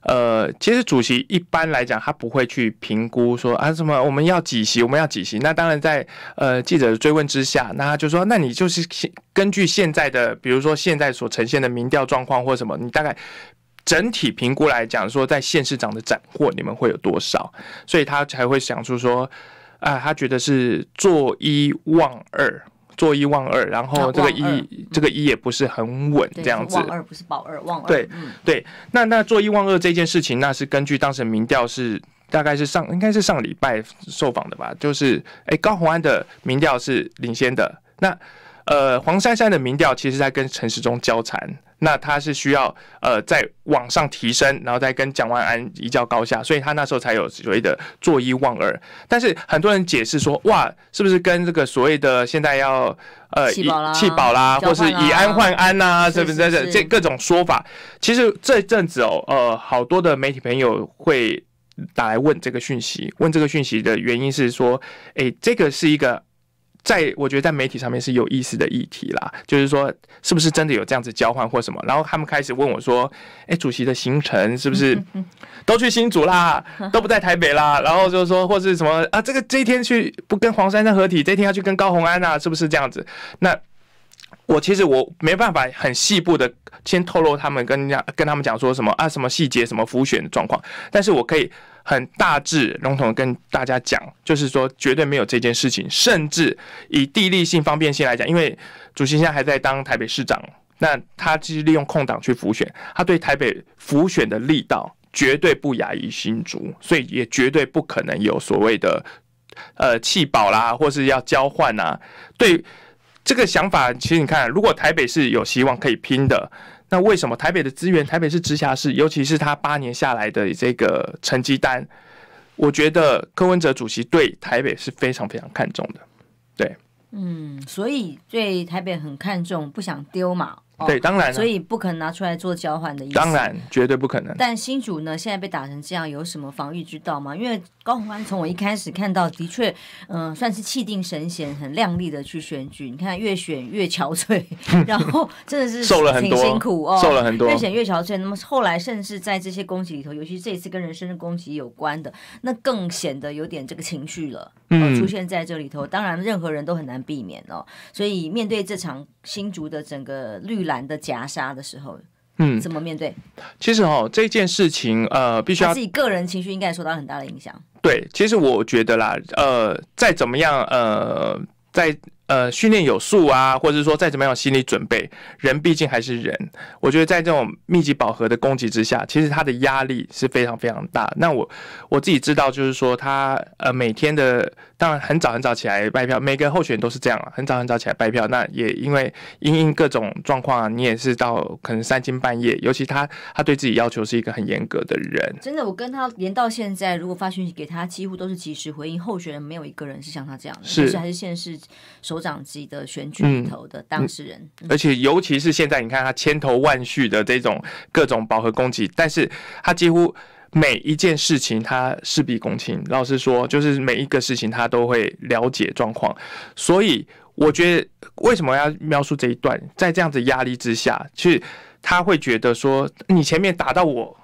呃，其实主席一般来讲，他不会去评估说啊什么我们要几席，我们要几席。那当然在呃记者的追问之下，那他就说，那你就是根据现在的，比如说现在所呈现的民调状况或什么，你大概整体评估来讲，说在县市长的斩获你们会有多少，所以他才会想出说，啊，他觉得是做一望二。坐一望二，然后这个一，这个一也不是很稳，这样子。万二不是保二，望二。对对，那那坐一望二这件事情，那是根据当时民调是大概是上应该是上礼拜受访的吧，就是哎高宏安的民调是领先的，那呃黄珊珊的民调其实在跟陈时中交缠。那他是需要呃，在往上提升，然后再跟蒋万安一较高下，所以他那时候才有所谓的坐一望二。但是很多人解释说，哇，是不是跟这个所谓的现在要呃以弃保啦，或是以安换安呐，是不这这这各种说法？其实这阵子哦，呃，好多的媒体朋友会打来问这个讯息，问这个讯息的原因是说，诶，这个是一个。在我觉得在媒体上面是有意思的议题啦，就是说是不是真的有这样子交换或什么？然后他们开始问我说：“哎，主席的行程是不是 [LAUGHS] 都去新竹啦，[LAUGHS] 都不在台北啦？”然后就是说，或是什么啊，这个这一天去不跟黄珊珊合体，这一天要去跟高红安啊，是不是这样子？那我其实我没办法很细部的先透露他们跟人家跟他们讲说什么啊什么细节什么浮选的状况，但是我可以。很大致笼统跟大家讲，就是说绝对没有这件事情。甚至以地利性方便性来讲，因为主席现在还在当台北市长，那他其实利用空档去浮选，他对台北浮选的力道绝对不亚于新竹，所以也绝对不可能有所谓的呃弃保啦，或是要交换呐。对这个想法，其实你看，如果台北是有希望可以拼的。那为什么台北的资源？台北是直辖市，尤其是他八年下来的这个成绩单，我觉得柯文哲主席对台北是非常非常看重的，对。嗯，所以对台北很看重，不想丢嘛。对，当然，所以不可能拿出来做交换的意思。当然，绝对不可能。但新主呢，现在被打成这样，有什么防御之道吗？因为高宏安从我一开始看到，的确，嗯，算是气定神闲，很亮丽的去选举。你看，越选越憔悴，[LAUGHS] 然后真的是挺辛苦哦，受了很多，越选越憔悴。那么后来，甚至在这些攻击里头，尤其这一次跟人身的攻击有关的，那更显得有点这个情绪了，出现在这里头。当然，任何人都很难避免哦。所以面对这场。新竹的整个绿蓝的夹杀的时候，嗯，怎么面对？其实哈，这件事情呃，必须要自己个人情绪应该也受到很大的影响。对，其实我觉得啦，呃，再怎么样，呃，在。呃，训练有素啊，或者说再怎么样心理准备，人毕竟还是人。我觉得在这种密集饱和的攻击之下，其实他的压力是非常非常大。那我我自己知道，就是说他呃每天的当然很早很早起来卖票，每个候选人都是这样，很早很早起来卖票。那也因为因因各种状况啊，你也是到可能三更半夜。尤其他他对自己要求是一个很严格的人。真的，我跟他连到现在，如果发讯息给他，几乎都是及时回应。候选人没有一个人是像他这样的，是还是现实。首长级的选举头的当事人，而且尤其是现在，你看他千头万绪的这种各种饱和攻击，但是他几乎每一件事情他事必躬亲。老实说，就是每一个事情他都会了解状况，所以我觉得为什么要描述这一段，在这样子压力之下，去他会觉得说你前面打到我。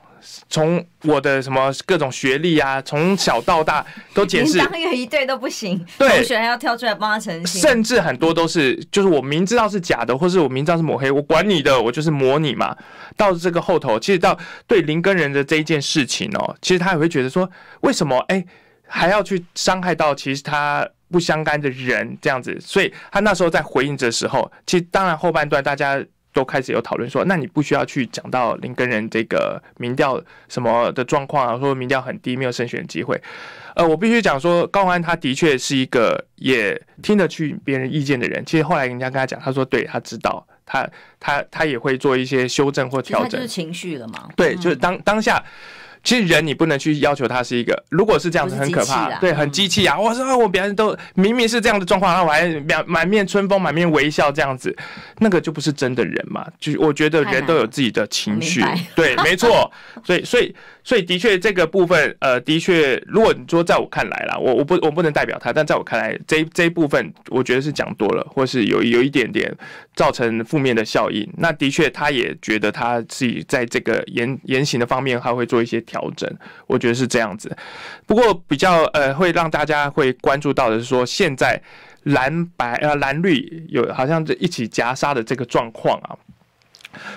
从我的什么各种学历啊，从小到大都解释，当月一对都不行，同学还要跳出来帮他澄清，甚至很多都是就是我明知道是假的，或是我明知道是抹黑，我管你的，我就是抹你嘛。到这个后头，其实到对林跟人的这一件事情哦，其实他也会觉得说，为什么哎还要去伤害到其实他不相干的人这样子？所以他那时候在回应的时候，其实当然后半段大家。都开始有讨论说，那你不需要去讲到林根人这个民调什么的状况啊？说民调很低，没有胜选机会。呃，我必须讲说，高安他的确是一个也听得去别人意见的人。其实后来人家跟他讲，他说对他知道，他他他也会做一些修正或调整，就是情绪了嘛。对，就是当当下。其实人你不能去要求他是一个，如果是这样子很可怕，对，很机器啊！我说我别人都明明是这样的状况，我还满面春风、满面微笑这样子，那个就不是真的人嘛。就我觉得人都有自己的情绪，对，没错。所以所以。所以的确，这个部分，呃，的确，如果你说在我看来啦，我我不我不能代表他，但在我看来，这这一部分，我觉得是讲多了，或是有有一点点造成负面的效应。那的确，他也觉得他自己在这个言言行的方面，他会做一些调整。我觉得是这样子。不过比较呃，会让大家会关注到的是说，现在蓝白啊，蓝绿有好像一起夹杀的这个状况啊。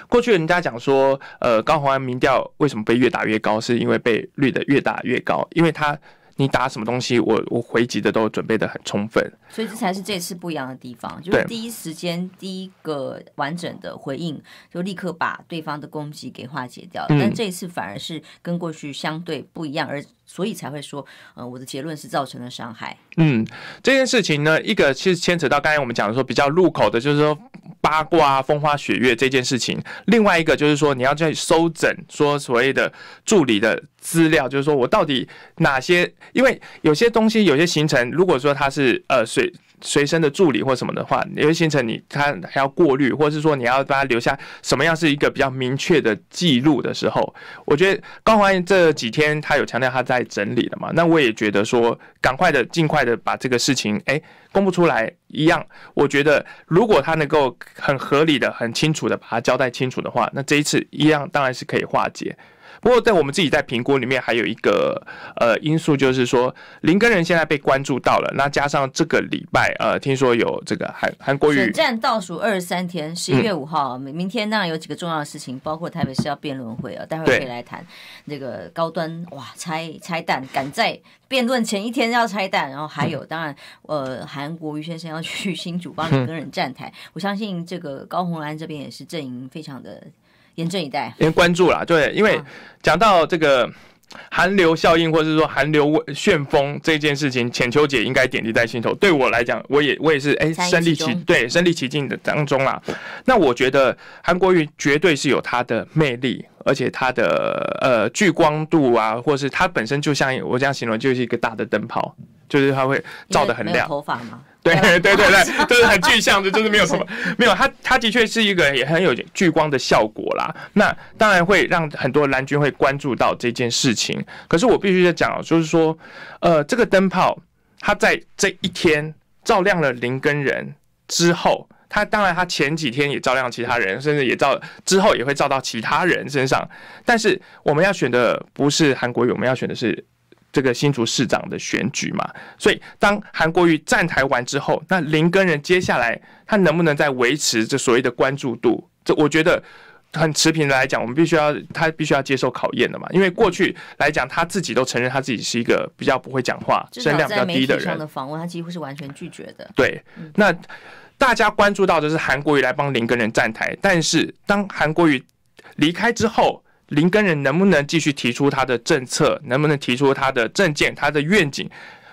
过去人家讲说，呃，高雄安民调为什么被越打越高，是因为被绿的越打越高，因为他你打什么东西，我我回击的都准备得很充分，所以这才是这次不一样的地方，就是第一时间第一个完整的回应，就立刻把对方的攻击给化解掉。但这一次反而是跟过去相对不一样，而。所以才会说，呃，我的结论是造成了伤害。嗯，这件事情呢，一个其实牵扯到刚才我们讲的说比较入口的，就是说八卦、风花雪月这件事情；另外一个就是说你要去收整说所谓的助理的资料，就是说我到底哪些，因为有些东西有些行程，如果说它是呃水。随身的助理或什么的话，也会形成你他还要过滤，或者是说你要把它留下什么样是一个比较明确的记录的时候，我觉得高欢这几天他有强调他在整理了嘛，那我也觉得说赶快的尽快的把这个事情哎公布出来一样，我觉得如果他能够很合理的、很清楚的把它交代清楚的话，那这一次一样当然是可以化解。不过，在我们自己在评估里面，还有一个呃因素，就是说林根人现在被关注到了。那加上这个礼拜，呃，听说有这个韩韩国瑜选战倒数二十三天，十一月五号明明天当然有几个重要的事情，包括台北市要辩论会啊，待会可以来谈这个高端哇拆拆弹，赶在辩论前一天要拆弹，然后还有当然呃韩国瑜先生要去新竹帮林根人站台，我相信这个高红安这边也是阵营非常的。严阵以待，连关注啦。对，因为讲到这个寒流效应，或者是说寒流旋风这件事情，浅秋姐应该点滴在心头。对我来讲，我也我也是哎身历其对身历其境的当中啦。那我觉得韩国瑜绝对是有他的魅力，而且它的呃聚光度啊，或是它本身就像我这样形容，就是一个大的灯泡，就是它会照的很亮。对对对对，就 [LAUGHS] 是很具象的，就是没有什么没有，它它的确是一个也很有聚光的效果啦。那当然会让很多蓝军会关注到这件事情。可是我必须在讲，就是说，呃，这个灯泡它在这一天照亮了林根人之后，它当然它前几天也照亮其他人，甚至也照之后也会照到其他人身上。但是我们要选的不是韩国语，我们要选的是。这个新竹市长的选举嘛，所以当韩国瑜站台完之后，那林根人接下来他能不能再维持这所谓的关注度？这我觉得很持平的来讲，我们必须要他必须要接受考验的嘛。因为过去来讲，他自己都承认他自己是一个比较不会讲话、声量比较低的人。的访问，他几乎是完全拒绝的。对，那大家关注到的是韩国瑜来帮林根人站台，但是当韩国瑜离开之后。林根人能不能继续提出他的政策？能不能提出他的政见、他的愿景，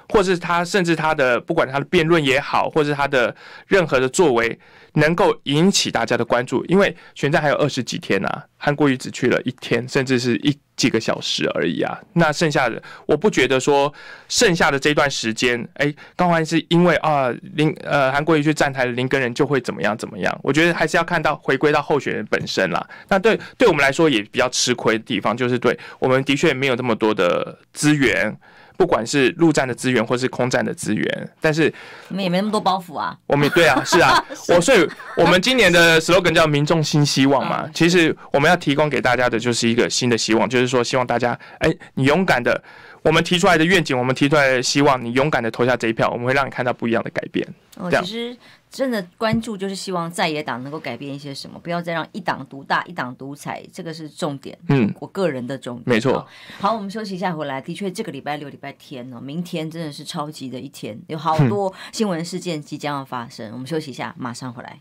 或是他甚至他的不管他的辩论也好，或是他的任何的作为？能够引起大家的关注，因为选战还有二十几天呢，韩国瑜只去了一天，甚至是一几个小时而已啊。那剩下的，我不觉得说剩下的这段时间，哎，当然是因为啊林呃韩国瑜去站台，林根人就会怎么样怎么样。我觉得还是要看到回归到候选人本身啦。那对对我们来说也比较吃亏的地方，就是对我们的确没有这么多的资源。不管是陆战的资源，或是空战的资源，但是我们也没那么多包袱啊。我们对啊，[LAUGHS] 是啊，我所以我们今年的 slogan 叫“民众新希望”嘛。其实我们要提供给大家的就是一个新的希望，就是说希望大家哎，你勇敢的，我们提出来的愿景，我们提出来的希望，你勇敢的投下这一票，我们会让你看到不一样的改变。这样其实。真的关注就是希望在野党能够改变一些什么，不要再让一党独大、一党独裁，这个是重点。嗯，我个人的重点。没错。好，我们休息一下，回来。的确，这个礼拜六、礼拜天呢，明天真的是超级的一天，有好多新闻事件即将要发生。我们休息一下，马上回来。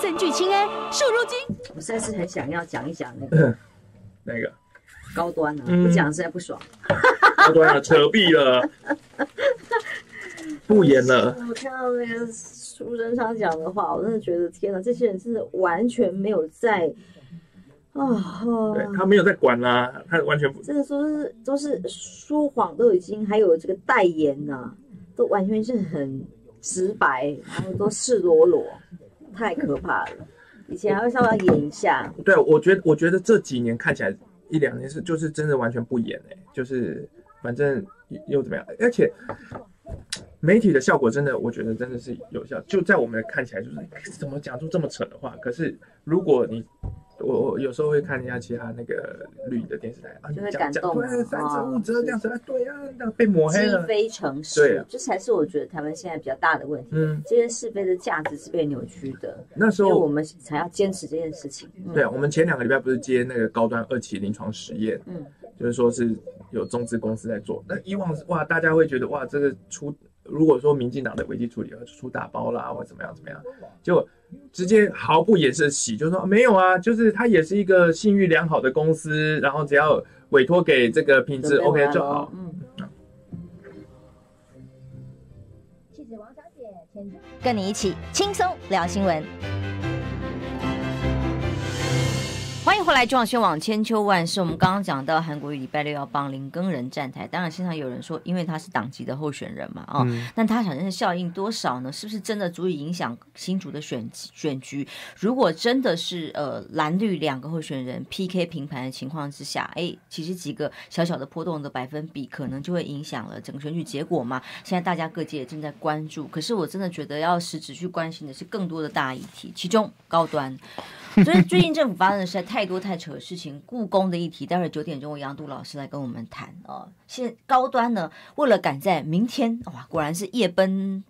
神剧《青樱树如金》，我实在是很想要讲一讲那个，[LAUGHS] 那个高端啊？不讲实在不爽。高端啊，扯屁了，[LAUGHS] 不演了。我看到那个。陆贞昌讲的话，我真的觉得天哪，这些人真的完全没有在啊，对他没有在管啦，他完全不真的说是都是说谎，都已经还有这个代言呐，都完全是很直白，然后都赤裸裸，太可怕了。以前还会稍微演一下，对我觉得我觉得这几年看起来一两件事，就是真的完全不演哎，就是反正又怎么样，而且。媒体的效果真的，我觉得真的是有效。就在我们看起来，就是怎么讲出这么扯的话。可是如果你，我我有时候会看一下其他那个绿的电视台，就会感动了啊，这样子啊，对啊，被抹黑了，是非成对，这才是我觉得他们现在比较大的问题。嗯，这些是非的价值是被扭曲的。那时候我们才要坚持这件事情。对，我们前两个礼拜不是接那个高端二期临床实验？嗯，就是说是有中资公司在做。那以往哇，大家会觉得哇，这个出如果说民进党的危机处理而出大包啦，或怎么样怎么样，就直接毫不掩饰洗，就说没有啊，就是他也是一个信誉良好的公司，然后只要委托给这个品质 OK 就好。嗯。记者王小姐，跟你一起轻松聊新闻。接下来就要往千秋万世。我们刚刚讲到韩国瑜礼拜六要帮林更人站台。当然，现场有人说，因为他是党籍的候选人嘛，哦，但他产生的效应多少呢？是不是真的足以影响新竹的选选局？如果真的是呃蓝绿两个候选人 PK 平盘的情况之下，哎，其实几个小小的波动的百分比，可能就会影响了整个选举结果嘛？现在大家各界也正在关注。可是我真的觉得，要实质去关心的是更多的大议题，其中高端。[LAUGHS] 所以最近政府发生的实在太多太扯的事情。故宫的议题，待会九点钟，杨杜老师来跟我们谈哦。现高端呢，为了赶在明天，哇，果然是夜奔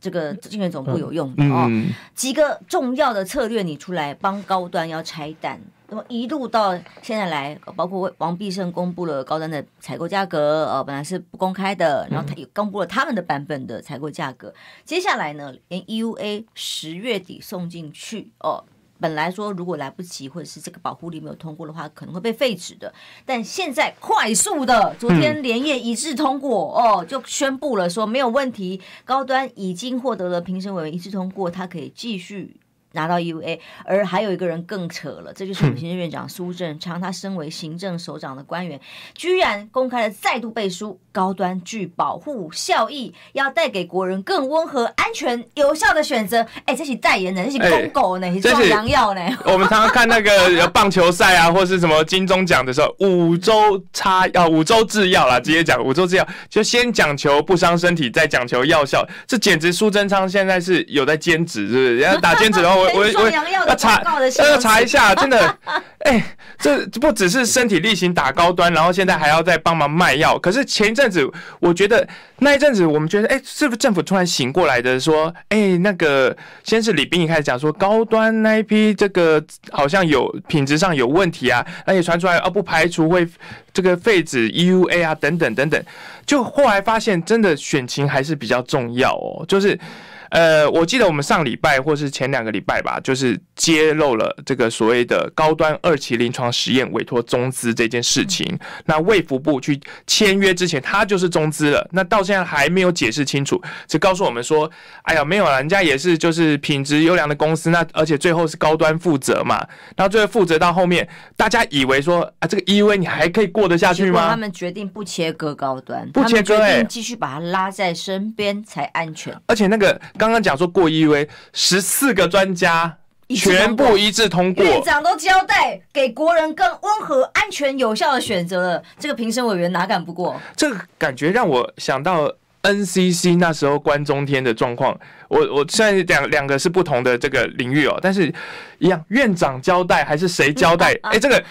这个竞券总部有用的哦。几个重要的策略，你出来帮高端要拆弹。那么一路到现在来，包括王必胜公布了高端的采购价格，呃，本来是不公开的，然后他也公布了他们的版本的采购价格。接下来呢，连 EUA 十月底送进去哦。本来说如果来不及或者是这个保护力没有通过的话，可能会被废止的。但现在快速的，昨天连夜一致通过哦，就宣布了说没有问题，高端已经获得了评审委员一致通过，它可以继续。拿到 u a 而还有一个人更扯了，这就是我们行政院长苏贞昌。他身为行政首长的官员，居然公开的再度背书高端具保护效益，要带给国人更温和、安全、有效的选择。哎，这是代言人，这些公狗呢？这是壮阳药呢？[LAUGHS] 我们常常看那个棒球赛啊，或是什么金钟奖的时候，五洲差啊，五洲制药啦，直接讲五洲制药，就先讲求不伤身体，再讲求药效。这简直苏贞昌现在是有在兼职，是不是？人家打兼职然后。我我我查要查一下，真的，[LAUGHS] 哎，这不只是身体力行打高端，然后现在还要再帮忙卖药。可是前一阵子，我觉得那一阵子，我们觉得，哎，是不是政府突然醒过来的，说，哎，那个先是李斌一开始讲说高端那一批这个好像有品质上有问题啊，而且传出来啊，不排除会这个废止 EUA 啊等等等等。就后来发现，真的选情还是比较重要哦，就是。呃，我记得我们上礼拜或是前两个礼拜吧，就是揭露了这个所谓的高端二期临床实验委托中资这件事情。那卫福部去签约之前，他就是中资了。那到现在还没有解释清楚，只告诉我们说：“哎呀，没有了，人家也是就是品质优良的公司。那而且最后是高端负责嘛，然后最后负责到后面，大家以为说啊，这个 EV 你还可以过得下去吗？他们决定不切割高端，不切割，决定继续把它拉在身边才安全。而且那个。刚刚讲说过，一 v 十四个专家全部一致通过，院长都交代给国人更温和、安全、有效的选择了。这个评审委员哪敢不过？这个感觉让我想到 NCC 那时候关中天的状况。我我虽然两两个是不同的这个领域哦，但是一样，院长交代还是谁交代？[LAUGHS] 哎，这个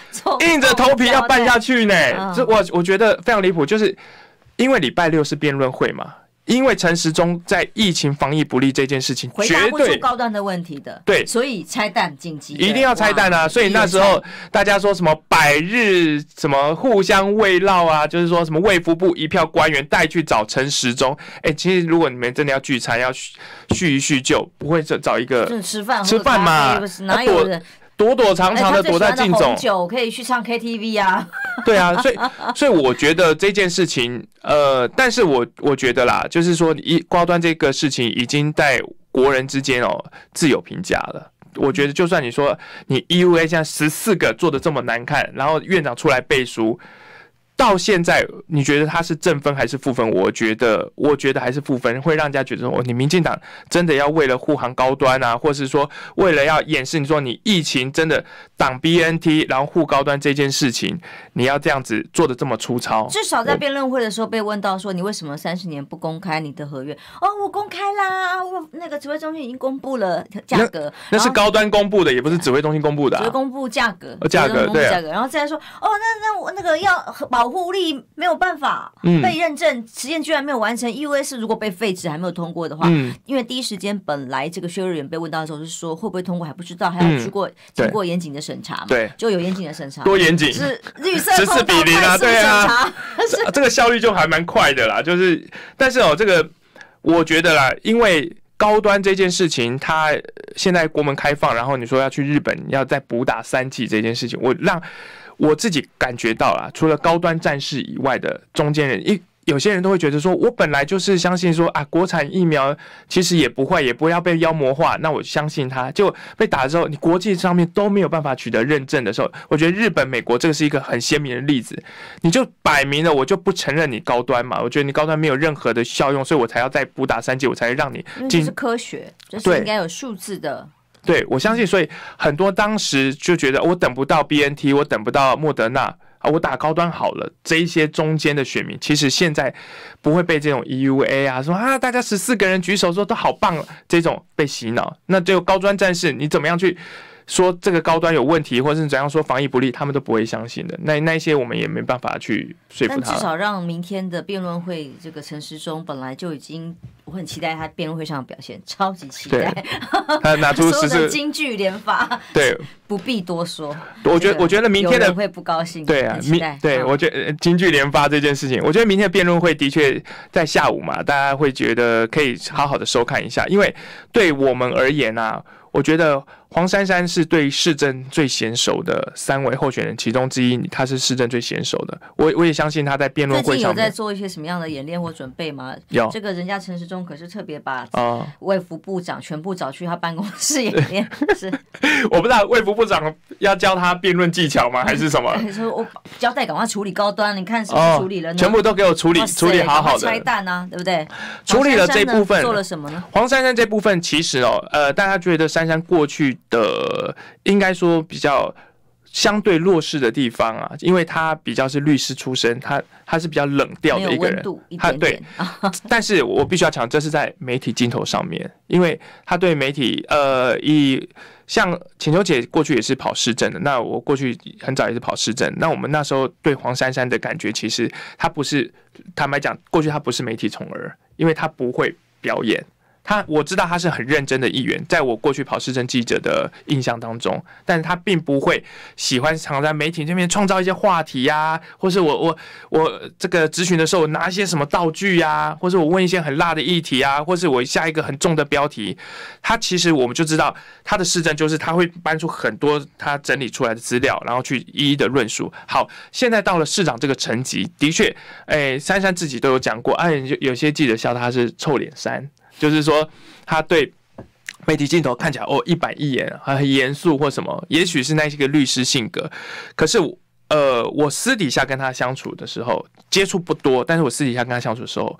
硬着头皮要办下去呢？这我我觉得非常离谱，就是因为礼拜六是辩论会嘛。因为陈时中在疫情防疫不力这件事情，绝对高端的问题的，对，所以拆弹紧急，一定要拆弹啊！所以那时候大家说什么百日什么互相慰劳啊，就是说什么卫福部一票官员带去找陈时中。哎，其实如果你们真的要聚餐，要叙一叙旧，不会找找一个吃饭吃饭嘛？哪有人？躲躲藏藏的躲在中，总，酒可以去唱 KTV 啊。[LAUGHS] 对啊，所以所以我觉得这件事情，呃，但是我我觉得啦，就是说，一高端这个事情已经在国人之间哦自有评价了。我觉得就算你说你 EUA 现在十四个做的这么难看，然后院长出来背书。到现在，你觉得他是正分还是负分？我觉得，我觉得还是负分，会让人家觉得说，你民进党真的要为了护航高端啊，或是说为了要掩饰你说你疫情真的挡 B N T，然后护高端这件事情，你要这样子做的这么粗糙。至少在辩论会的时候被问到说，你为什么三十年不公开你的合约？哦，我公开啦，我那个指挥中心已经公布了 [LAUGHS] 价格，那是高端公布的，也不是指挥中心公布的，就公布价格，价格对格。然后再说，哦，那那我那个要保。护力没有办法被认证，实验居然没有完成。EUS 如果被废止还没有通过的话，嗯、因为第一时间本来这个薛瑞员被问到的时候是说会不会通过还不知道，还要去过经过严谨的审查嘛？对，就有严谨的审查，多严谨是绿色十四比零啊，对啊，这个效率就还蛮快的啦。就是但是哦，这个我觉得啦，因为高端这件事情，它现在国门开放，然后你说要去日本，要再补打三剂这件事情，我让。我自己感觉到了，除了高端战士以外的中间人，一有些人都会觉得说，我本来就是相信说啊，国产疫苗其实也不坏，也不要被妖魔化。那我相信它，就被打的时候，你国际上面都没有办法取得认证的时候，我觉得日本、美国这个是一个很鲜明的例子，你就摆明了我就不承认你高端嘛。我觉得你高端没有任何的效用，所以我才要再补打三剂，我才让你进。这是科学，这是应该有数字的。对，我相信，所以很多当时就觉得我等不到 B N T，我等不到莫德纳啊，我打高端好了。这一些中间的选民，其实现在不会被这种 E U A 啊，说啊大家十四个人举手说都好棒这种被洗脑。那就高端战士，你怎么样去？说这个高端有问题，或者是怎样说防疫不利，他们都不会相信的。那那些我们也没办法去说服他。至少让明天的辩论会，这个陈时中本来就已经，我很期待他辩论会上的表现，超级期待。他拿出 [LAUGHS] 实证。所有京剧连发，对，不必多说。我觉得，我觉得明天的会不高兴。对啊，明对我觉京剧连发这件事情，我觉得明天的辩论会的确在下午嘛，大家会觉得可以好好的收看一下，因为对我们而言啊，我觉得。黄珊珊是对市政最娴熟的三位候选人其中之一，他是市政最娴熟的。我我也相信他在辩论会上有在做一些什么样的演练或准备吗？有这个人家陈时中可是特别把啊，卫福部长全部找去他办公室演练。[LAUGHS] 是我不知道卫福部长要教他辩论技巧吗？还是什么？[LAUGHS] 说我交代赶快处理高端，你看是处理了？全部都给我处理处理好好的。拆弹啊，对不对？处理了这部分做了什么呢？黄珊珊这部分其实哦，呃，大家觉得珊珊过去。的应该说比较相对弱势的地方啊，因为他比较是律师出身，他他是比较冷调的一个人，他对。[LAUGHS] 但是我必须要强调，这是在媒体镜头上面，因为他对媒体呃，以像请秋姐过去也是跑市政的，那我过去很早也是跑市政，那我们那时候对黄珊珊的感觉，其实他不是坦白讲，过去他不是媒体宠儿，因为他不会表演。他我知道他是很认真的议员，在我过去跑市政记者的印象当中，但是他并不会喜欢常在媒体这边创造一些话题呀，或是我我我这个咨询的时候拿一些什么道具呀，或是我问一些很辣的议题啊，或是我下一个很重的标题。他其实我们就知道他的市政就是他会搬出很多他整理出来的资料，然后去一一的论述。好，现在到了市长这个层级，的确，哎，珊珊自己都有讲过，哎，有些记者笑他是臭脸山。就是说，他对媒体镜头看起来哦一板一眼很很严肃或什么，也许是那些个律师性格。可是呃，我私底下跟他相处的时候接触不多，但是我私底下跟他相处的时候，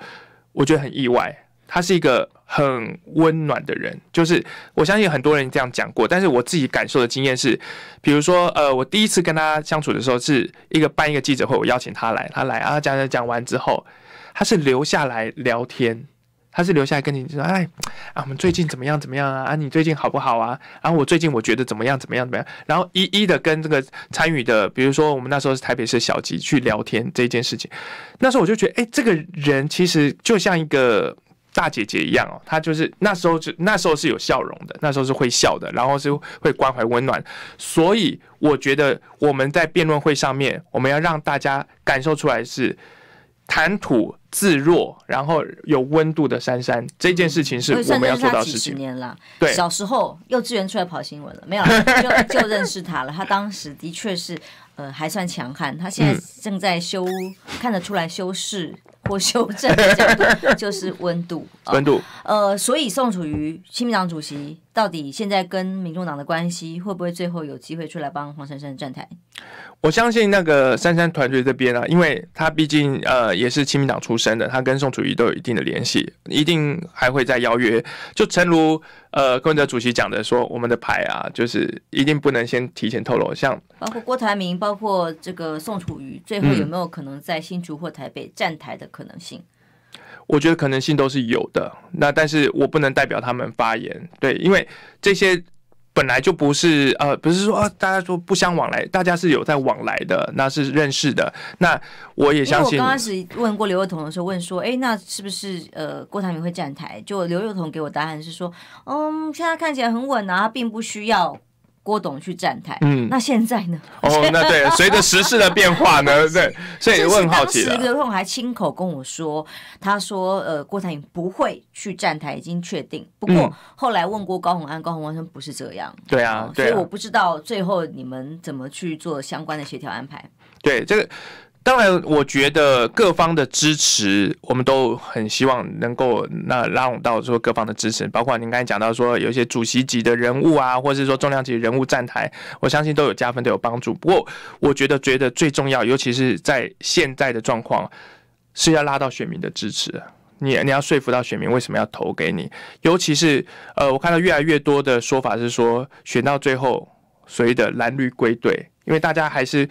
我觉得很意外，他是一个很温暖的人。就是我相信很多人这样讲过，但是我自己感受的经验是，比如说呃，我第一次跟他相处的时候是一个办一个记者会，我邀请他来，他来啊讲讲讲完之后，他是留下来聊天。他是留下来跟你说，哎，啊，我们最近怎么样怎么样啊？啊，你最近好不好啊？然后我最近我觉得怎么样怎么样怎么样？然后一一的跟这个参与的，比如说我们那时候是台北市小吉去聊天这件事情，那时候我就觉得，哎，这个人其实就像一个大姐姐一样哦，她就是那时候就那时候是有笑容的，那时候是会笑的，然后是会关怀温暖，所以我觉得我们在辩论会上面，我们要让大家感受出来是谈吐。自若，然后有温度的珊珊，这件事情是我们要做到的事情。年了，对，小时候幼稚园出来跑新闻了，没有 [LAUGHS] 就就认识他了。他当时的确是，呃，还算强悍。他现在正在修，看得出来修饰。或修正的角度，就是温度。[LAUGHS] 温度。呃，所以宋楚瑜，亲民党主席，到底现在跟民众党的关系，会不会最后有机会出来帮黄珊珊站台？我相信那个珊珊团队这边啊，因为他毕竟呃也是亲民党出身的，他跟宋楚瑜都有一定的联系，一定还会再邀约。就诚如呃柯文哲主席讲的，说我们的牌啊，就是一定不能先提前透露。像包括郭台铭，包括这个宋楚瑜，最后有没有可能在新竹或台北站台的？可能性，我觉得可能性都是有的。那但是我不能代表他们发言，对，因为这些本来就不是呃，不是说啊，大家说不相往来，大家是有在往来的，那是认识的。那我也相信，我刚开始问过刘友彤的时候，问说，哎，那是不是呃，郭台铭会站台？就刘友彤给我答案是说，嗯，现在看起来很稳啊，并不需要。郭董去站台，嗯，那现在呢？哦，那对，[LAUGHS] 随着时事的变化呢，[LAUGHS] 对，所以我很好奇了。当时郭还亲口跟我说，他说：“呃，郭台铭不会去站台，已经确定。”不过后来问过高洪安，高洪安说不是这样。对啊，所以我不知道最后你们怎么去做相关的协调安排。对，这个。当然，我觉得各方的支持，我们都很希望能够那拉拢到说各方的支持，包括您刚才讲到说有一些主席级的人物啊，或者是说重量级人物站台，我相信都有加分，都有帮助。不过，我觉得觉得最重要，尤其是在现在的状况，是要拉到选民的支持。你你要说服到选民为什么要投给你，尤其是呃，我看到越来越多的说法是说，选到最后所谓的蓝绿归队。因为大家还是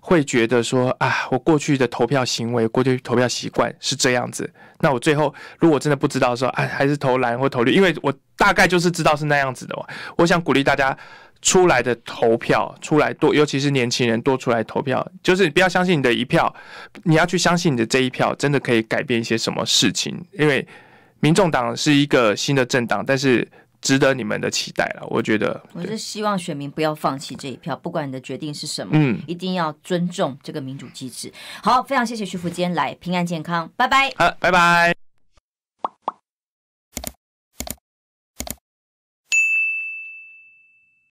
会觉得说啊，我过去的投票行为、过去投票习惯是这样子。那我最后如果真的不知道说啊，还是投蓝或投绿，因为我大概就是知道是那样子的。我想鼓励大家出来的投票，出来多，尤其是年轻人多出来投票，就是不要相信你的一票，你要去相信你的这一票真的可以改变一些什么事情。因为民众党是一个新的政党，但是。值得你们的期待了，我觉得。我是希望选民不要放弃这一票，不管你的决定是什么，嗯，一定要尊重这个民主机制。好，非常谢谢徐福坚来，平安健康，拜拜。好，拜拜。